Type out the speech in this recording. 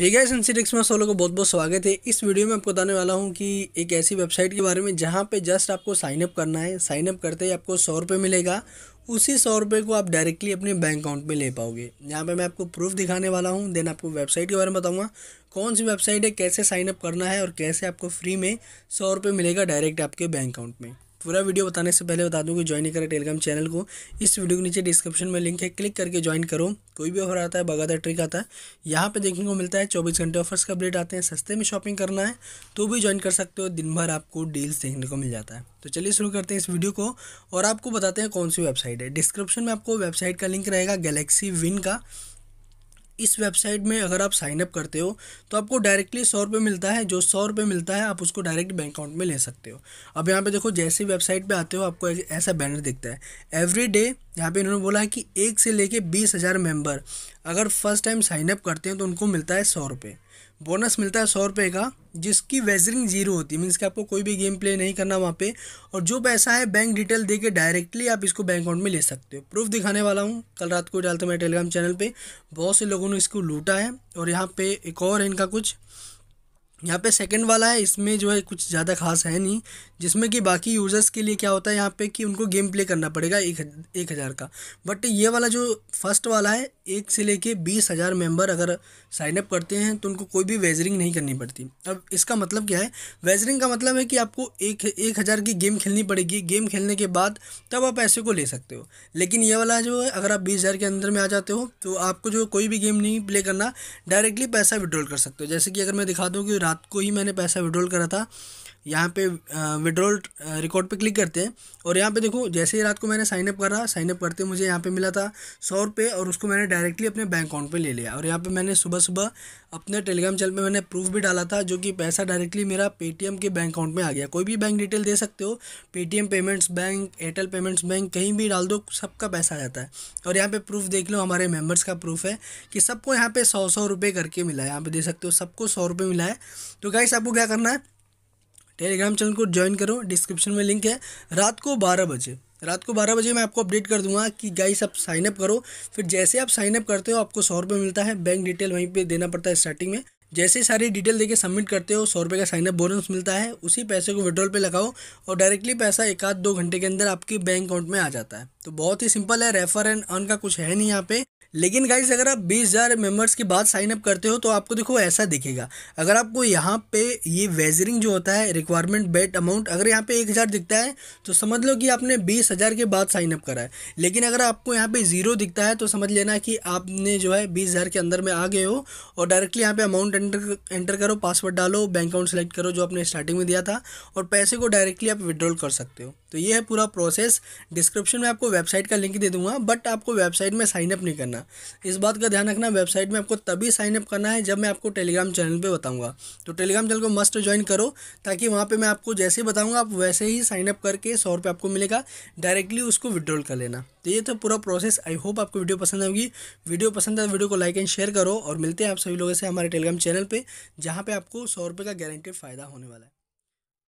hey guys N C में solo को बहुत बहुत स्वागत है इस वीडियो में आपको बताने वाला हूँ कि एक ऐसी वेबसाइट के बारे में जहाँ पे जस्ट आपको साइनअप करना है साइनअप करते ही आपको सौ रुपये मिलेगा उसी सौ रुपये को आप डायरेक्टली अपने बैंक अकाउंट में ले पाओगे यहाँ पे मैं आपको प्रूफ दिखाने वाला हूँ देन आपको वेबसाइट के बारे में बताऊँगा कौन सी वेबसाइट है कैसे साइनअप करना है और कैसे आपको फ्री में सौ रुपये मिलेगा डायरेक्ट आपके बैंक अकाउंट में पूरा वीडियो बताने से पहले बता दूं कि ज्वाइन नहीं करें टेलीग्राम चैनल को इस वीडियो के नीचे डिस्क्रिप्शन में लिंक है क्लिक करके ज्वाइन करो कोई भी ऑफर आता है बगादा ट्रिक आता है यहाँ पे देखने को मिलता है चौबीस घंटे ऑफर्स का अपडेट आते हैं सस्ते में शॉपिंग करना है तो भी ज्वाइन कर सकते हो दिन भर आपको डील्स देखने को मिल जाता है तो चलिए शुरू करते हैं इस वीडियो को और आपको बताते हैं कौन सी वेबसाइट है डिस्क्रिप्शन में आपको वेबसाइट का लिंक रहेगा गैलेक्सी विन का इस वेबसाइट में अगर आप साइनअप करते हो तो आपको डायरेक्टली सौ रुपये मिलता है जो सौ रुपये मिलता है आप उसको डायरेक्ट बैंक अकाउंट में ले सकते हो अब यहाँ पे देखो जैसे वेबसाइट पे आते हो आपको ऐसा बैनर दिखता है एवरी डे यहाँ पे इन्होंने बोला है कि एक से लेके बीस हज़ार मेम्बर अगर फर्स्ट टाइम साइनअप करते हैं तो उनको मिलता है सौ रुपये बोनस मिलता है सौ रुपये का जिसकी वेजरिंग जीरो होती है मीन्स कि आपको कोई भी गेम प्ले नहीं करना वहाँ पे और जो पैसा है बैंक डिटेल दे के डायरेक्टली आप इसको बैंक अकाउंट में ले सकते हो प्रूफ दिखाने वाला हूँ कल रात को डालते मेरे टेलीग्राम चैनल पर बहुत से लोगों ने इसको लूटा है और यहाँ पर एक और है इनका कुछ यहाँ पे सेकंड वाला है इसमें जो है कुछ ज़्यादा खास है नहीं जिसमें कि बाकी यूज़र्स के लिए क्या होता है यहाँ पे कि उनको गेम प्ले करना पड़ेगा एक एक हज़ार का बट ये वाला जो फर्स्ट वाला है एक से लेके बीस हज़ार मेम्बर अगर साइनअप करते हैं तो उनको कोई भी वेजरिंग नहीं करनी पड़ती अब इसका मतलब क्या है वेजरिंग का मतलब है कि आपको एक एक हज़ार की गेम खेलनी पड़ेगी गेम खेलने के बाद तब आप पैसे को ले सकते हो लेकिन ये वाला जो है अगर आप बीस हज़ार के अंदर में आ जाते हो तो आपको जो कोई भी गेम नहीं प्ले करना डायरेक्टली पैसा विड्रॉल कर सकते हो जैसे कि अगर मैं दिखा दूँ कि रात को ही मैंने पैसा विड्रॉल करा था यहाँ पे विड्रॉल रिकॉर्ड पे क्लिक करते हैं और यहाँ पे देखो जैसे ही रात को मैंने साइनअप करा साइनअप करते मुझे यहाँ पे मिला था सौ रुपये और उसको मैंने डायरेक्टली अपने बैंक अकाउंट पे ले लिया और यहाँ पे मैंने सुबह सुबह अपने टेलीग्राम चैनल पे मैंने प्रूफ भी डाला था जो कि पैसा डायरेक्टली मेरा पेटीएम के बैंक अकाउंट में आ गया कोई भी बैंक डिटेल दे सकते हो Paytm Payments Bank Airtel Payments Bank कहीं भी डाल दो सबका पैसा आ जाता है और यहाँ पर प्रूफ देख लो हमारे मेम्बर्स का प्रूफ है कि सबको यहाँ पर सौ सौ रुपये करके मिला है यहाँ पर दे सकते हो सबको सौ रुपये मिला है तो गाइस आपको क्या करना है टेलीग्राम चैनल को ज्वाइन करो डिस्क्रिप्शन में लिंक है रात को बारह बजे रात को बारह बजे मैं आपको अपडेट कर दूंगा कि गाइस आप साइनअप करो फिर जैसे आप साइनअप करते हो आपको सौ रुपये मिलता है बैंक डिटेल वहीं पे देना पड़ता है स्टार्टिंग में जैसे सारी डिटेल देके सबमिट करते हो सौ रुपये का साइनअप बोनस मिलता है उसी पैसे को विड्रॉल पे लगाओ और डायरेक्टली पैसा एक आध दो घंटे के अंदर आपके बैंक अकाउंट में आ जाता है तो बहुत ही सिंपल है रेफर एंड अर्न का कुछ है नहीं यहाँ पे लेकिन गाइज अगर आप बीस हज़ार मेम्बर्स के बाद साइन अप करते हो तो आपको देखो ऐसा दिखेगा अगर आपको यहाँ पे ये वेजरिंग जो होता है रिक्वायरमेंट बेट अमाउंट अगर यहाँ पे एक हज़ार दिखता है तो समझ लो कि आपने बीस हज़ार के बाद साइन अप करा है लेकिन अगर आपको यहाँ पे ज़ीरो दिखता है तो समझ लेना कि आपने जो है बीस हज़ार के अंदर में आ गए हो और डायरेक्टली यहाँ पर अमाउंट एंटर एंटर करो पासवर्ड डालो बैंक अकाउंट सेलेक्ट करो जो आपने स्टार्टिंग में दिया था और पैसे को डायरेक्टली आप विड्रॉल कर सकते हो तो ये है पूरा प्रोसेस डिस्क्रिप्शन में आपको वेबसाइट का लिंक दे दूँगा बट आपको वेबसाइट में साइनअप नहीं करना करना इस बात का ध्यान रखना वेबसाइट में आपको तभी साइनअप करना है जब मैं आपको टेलीग्राम चैनल पर बताऊंगा तो टेलीग्राम चैनल को मस्ट ज्वाइन करो ताकि वहाँ पर मैं आपको जैसे ही बताऊँगा आप वैसे ही साइनअप करके सौ रुपये आपको मिलेगा डायरेक्टली उसको विड्रॉल कर लेना तो ये तो पूरा प्रोसेस आई होप आपको वीडियो पसंद आएगी वीडियो पसंद आए वीडियो तो को लाइक एंड शेयर करो और मिलते हैं आप सभी लोगों से हमारे टेलीग्राम चैनल पर जहाँ पर आपको सौ रुपये का गारंटेड फ़ायदा होने वाला है